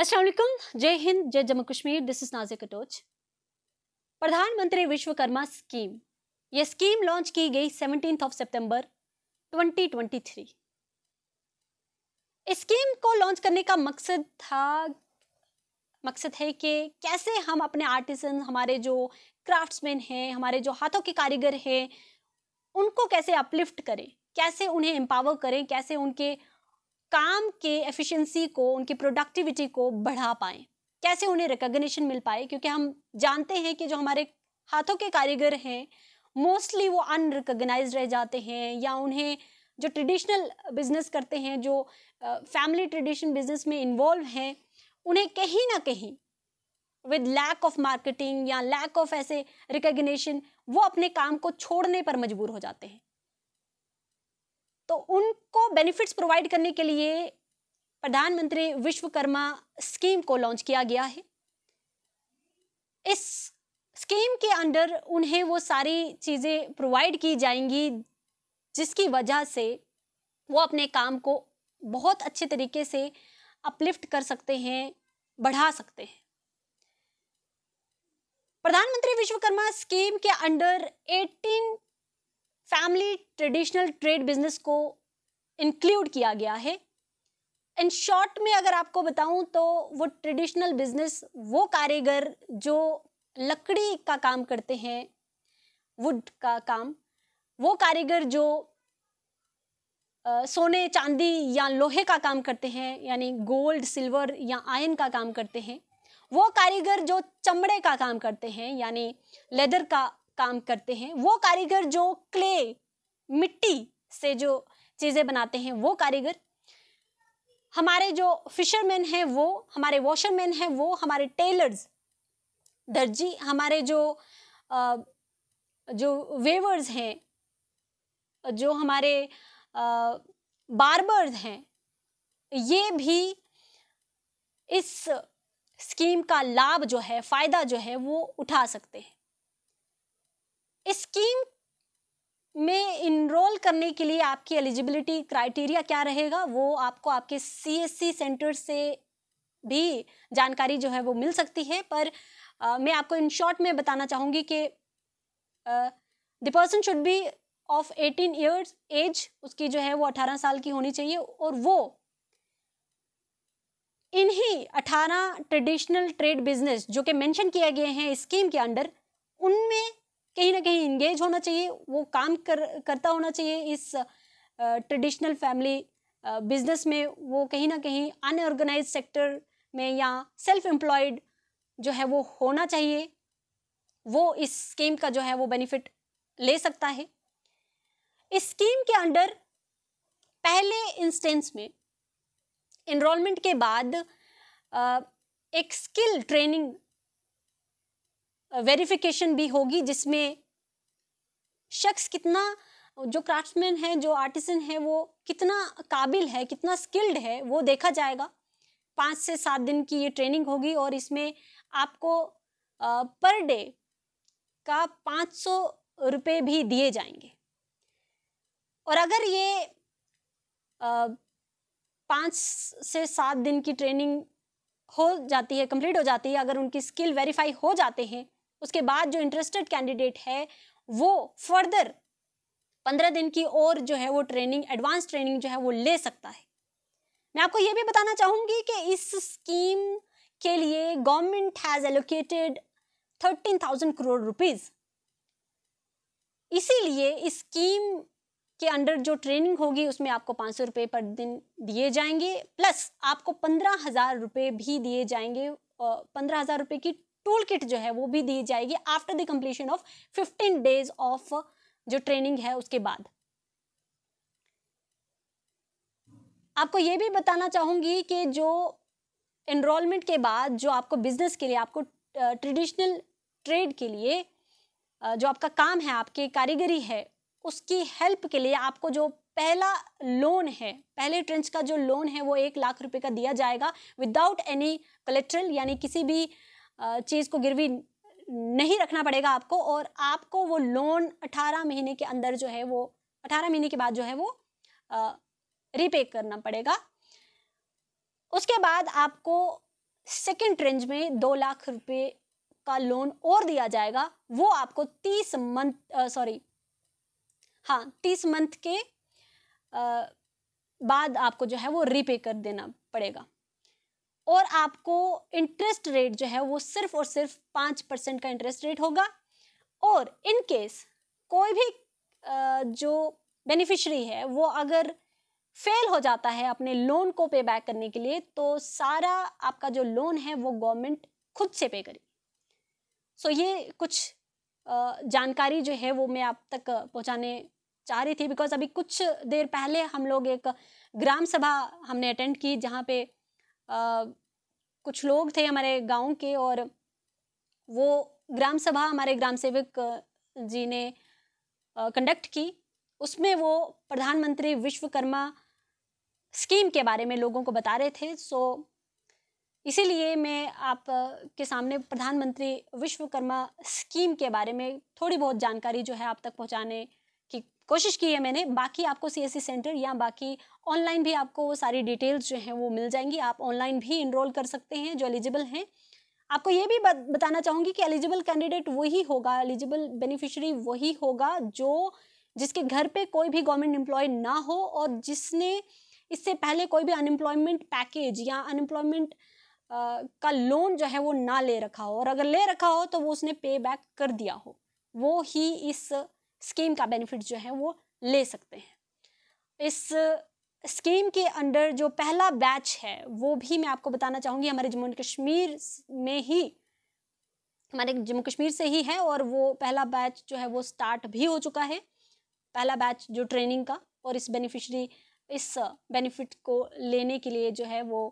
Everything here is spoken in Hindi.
असलम जय हिंद जय जम्मू कश्मीर दिस इज नाजिक कटोच प्रधानमंत्री विश्वकर्मा स्कीम यह स्कीम लॉन्च की गई सेवनटीन ऑफ सितंबर 2023 इस स्कीम को लॉन्च करने का मकसद था मकसद है कि कैसे हम अपने आर्टिसन हमारे जो क्राफ्ट्समैन हैं हमारे जो हाथों के कारीगर हैं उनको कैसे अपलिफ्ट करें कैसे उन्हें एम्पावर करें कैसे उनके काम के एफिशिएंसी को उनकी प्रोडक्टिविटी को बढ़ा पाएँ कैसे उन्हें रिकग्निशन मिल पाए क्योंकि हम जानते हैं कि जो हमारे हाथों के कारीगर हैं मोस्टली वो अनरिकग्नाइज रह जाते हैं या उन्हें जो ट्रेडिशनल बिजनेस करते हैं जो फैमिली ट्रेडिशन बिजनेस में इन्वॉल्व हैं उन्हें कहीं ना कहीं विद लैक ऑफ मार्केटिंग या लैक ऑफ ऐसे रिकग्निशन वो अपने काम को छोड़ने पर मजबूर हो जाते हैं तो उनको बेनिफिट्स प्रोवाइड करने के लिए प्रधानमंत्री विश्वकर्मा स्कीम को लॉन्च किया गया है इस स्कीम के अंडर उन्हें वो सारी चीज़ें प्रोवाइड की जाएंगी जिसकी वजह से वो अपने काम को बहुत अच्छे तरीके से अपलिफ्ट कर सकते हैं बढ़ा सकते हैं प्रधानमंत्री विश्वकर्मा स्कीम के under 18 family traditional trade business को इंक्लूड किया गया है इन शॉर्ट में अगर आपको बताऊं तो वो ट्रेडिशनल बिजनेस वो कारीगर जो लकड़ी का काम करते हैं वुड का काम वो कारीगर जो आ, सोने चांदी या लोहे का काम करते हैं यानी गोल्ड सिल्वर या आयन का काम करते हैं वो कारीगर जो चमड़े का काम करते हैं यानी लेदर का काम करते हैं वो कारीगर जो क्ले मिट्टी से जो चीज़ें बनाते हैं वो कारीगर हमारे जो फिशरमैन हैं वो हमारे वॉशरमैन हैं वो हमारे टेलर्स दर्जी हमारे जो आ, जो वेवर्स हैं जो हमारे बारबर्स हैं ये भी इस स्कीम का लाभ जो है फ़ायदा जो है वो उठा सकते हैं स्कीम में इनरोल करने के लिए आपकी एलिजिबिलिटी क्राइटेरिया क्या रहेगा वो आपको आपके सीएससी सेंटर से भी जानकारी जो है वो मिल सकती है पर आ, मैं आपको इन शॉर्ट में बताना चाहूँगी कि the person should be of 18 years age उसकी जो है वो 18 साल की होनी चाहिए और वो इन्हीं 18 ट्रेडिशनल ट्रेड बिजनेस जो कि मेंशन किए गए हैं स्कीम के अंडर उनमें कहीं ना कहीं इंगेज होना चाहिए वो काम कर करता होना चाहिए इस ट्रेडिशनल फैमिली बिजनेस में वो कहीं ना कहीं अनऑर्गेनाइज सेक्टर में या सेल्फ एम्प्लॉयड जो है वो होना चाहिए वो इस स्कीम का जो है वो बेनिफिट ले सकता है इस स्कीम के अंडर पहले इंस्टेंस में इनरोलमेंट के बाद एक स्किल ट्रेनिंग वेरिफिकेशन भी होगी जिसमें शख्स कितना जो क्राफ्टमैन है जो आर्टिसन है वो कितना काबिल है कितना स्किल्ड है वो देखा जाएगा पाँच से सात दिन की ये ट्रेनिंग होगी और इसमें आपको पर डे का पाँच सौ रुपये भी दिए जाएंगे और अगर ये पाँच से सात दिन की ट्रेनिंग हो जाती है कंप्लीट हो जाती है अगर उनकी स्किल वेरीफाई हो जाते हैं उसके बाद जो इंटरेस्टेड कैंडिडेट है वो फर्दर पंद्रह दिन की और जो है वो ट्रेनिंग एडवांस ट्रेनिंग जो है वो ले सकता है मैं आपको ये भी बताना चाहूँगी कि इस स्कीम के लिए government has allocated thirteen thousand crore rupees इसीलिए इस स्कीम के अंडर जो ट्रेनिंग होगी उसमें आपको पाँच सौ रुपये पर दिन दिए जाएंगे प्लस आपको पंद्रह हज़ार रुपये भी दिए जाएंगे पंद्रह हज़ार रुपये की टूल किट जो है वो भी दी जाएगी after the completion of fifteen days of जो ट्रेनिंग है उसके बाद आपको ये भी बताना चाहूंगी कि जो एनरोलमेंट के बाद जो आपको बिजनेस के लिए आपको ट्रेडिशनल uh, ट्रेड के लिए uh, जो आपका काम है आपकी कारीगरी है उसकी हेल्प के लिए आपको जो पहला लोन है पहले ट्रेंच का जो लोन है वो एक लाख रुपए का दिया जाएगा विदाउट एनी कलेक्ट्रल यानी किसी भी चीज़ को गिरवी नहीं रखना पड़ेगा आपको और आपको वो लोन अठारह महीने के अंदर जो है वो अठारह महीने के बाद जो है वो रिपे करना पड़ेगा उसके बाद आपको सेकेंड रेंज में दो लाख रुपए का लोन और दिया जाएगा वो आपको तीस मंथ सॉरी हाँ तीस मंथ के आ, बाद आपको जो है वो रिपे कर देना पड़ेगा और आपको इंटरेस्ट रेट जो है वो सिर्फ और सिर्फ पाँच परसेंट का इंटरेस्ट रेट होगा और इन केस कोई भी जो बेनिफिशरी है वो अगर फेल हो जाता है अपने लोन को पे बैक करने के लिए तो सारा आपका जो लोन है वो गवर्नमेंट खुद से पे करेगी सो ये कुछ जानकारी जो है वो मैं आप तक पहुंचाने चाह रही थी बिकॉज अभी कुछ देर पहले हम लोग एक ग्राम सभा हमने अटेंड की जहाँ पे कुछ लोग थे हमारे गांव के और वो ग्राम सभा हमारे ग्राम सेवक जी ने कंडक्ट की उसमें वो प्रधानमंत्री विश्वकर्मा स्कीम के बारे में लोगों को बता रहे थे सो इसीलिए मैं आप के सामने प्रधानमंत्री विश्वकर्मा स्कीम के बारे में थोड़ी बहुत जानकारी जो है आप तक पहुंचाने कोशिश की है मैंने बाकी आपको सी सेंटर e या बाकी ऑनलाइन भी आपको वो सारी डिटेल्स जो हैं वो मिल जाएंगी आप ऑनलाइन भी इनरोल कर सकते हैं जो एलिजिबल हैं आपको ये भी बताना चाहूँगी कि एलिजिबल कैंडिडेट वही होगा एलिजिबल बेनिफिशरी वही होगा जो जिसके घर पे कोई भी गवर्नमेंट एम्प्लॉय ना हो और जिसने इससे पहले कोई भी अनएम्प्लॉयमेंट पैकेज या अनएम्प्लॉयमेंट का लोन जो है वो ना ले रखा हो और अगर ले रखा हो तो वो उसने पे बैक कर दिया हो वो ही इस स्कीम का बेनिफिट जो है वो ले सकते हैं इस स्कीम के अंडर जो पहला बैच है वो भी मैं आपको बताना चाहूँगी हमारे जम्मू एंड कश्मीर में ही हमारे जम्मू कश्मीर से ही है और वो पहला बैच जो है वो स्टार्ट भी हो चुका है पहला बैच जो ट्रेनिंग का और इस बेनिफिशरी इस बेनिफिट को लेने के लिए जो है वो